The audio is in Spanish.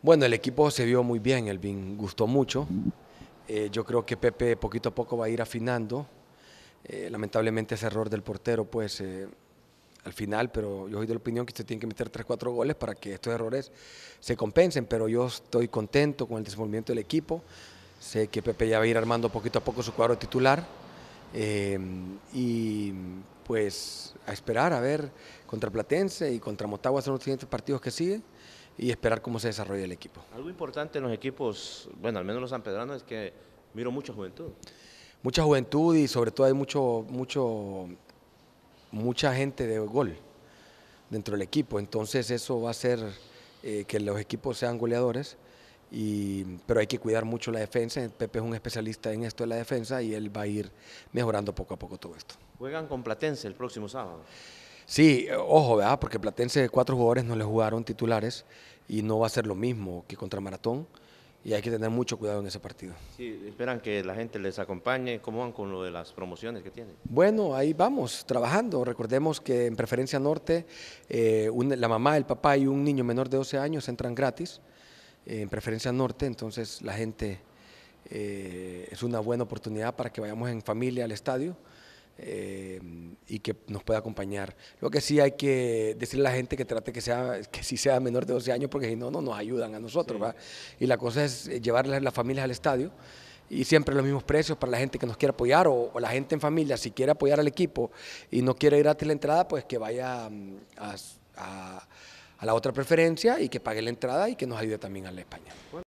Bueno, el equipo se vio muy bien, el Elvin, gustó mucho. Eh, yo creo que Pepe poquito a poco va a ir afinando. Eh, lamentablemente ese error del portero, pues eh, al final, pero yo soy de la opinión que usted tiene que meter 3-4 goles para que estos errores se compensen, pero yo estoy contento con el desenvolvimiento del equipo. Sé que Pepe ya va a ir armando poquito a poco su cuadro titular y pues a esperar a ver contra Platense y contra Motagua son los siguientes partidos que siguen y esperar cómo se desarrolla el equipo. Algo importante en los equipos, bueno, al menos los sanpedranos, es que miro mucha juventud. Mucha juventud y sobre todo hay mucho, mucho, mucha gente de gol dentro del equipo, entonces eso va a hacer eh, que los equipos sean goleadores pero hay que cuidar mucho la defensa. Pepe es un especialista en esto de la defensa y él va a ir mejorando poco a poco todo esto. Juegan con Platense el próximo sábado. Sí, eh, ojo, ¿verdad? Porque Platense cuatro jugadores no le jugaron titulares y no va a ser lo mismo que contra Maratón y hay que tener mucho cuidado en ese partido. Sí, esperan que la gente les acompañe. ¿Cómo van con lo de las promociones que tienen? Bueno, ahí vamos, trabajando. Recordemos que en Preferencia Norte, eh, la mamá, el papá y un niño menor de 12 años entran gratis en Preferencia Norte, entonces la gente eh, es una buena oportunidad para que vayamos en familia al estadio eh, y que nos pueda acompañar. Lo que sí hay que decirle a la gente que trate que sea que sea menor de 12 años, porque si no, no nos ayudan a nosotros. va Y la cosa es eh, a las familias al estadio y siempre los mismos precios para la gente que nos quiere apoyar o, la gente en familia, si quiere apoyar al equipo y no quiere ir a la entrada, pues que vaya mm, a a la otra preferencia y que pague la entrada y que nos ayude también a la España.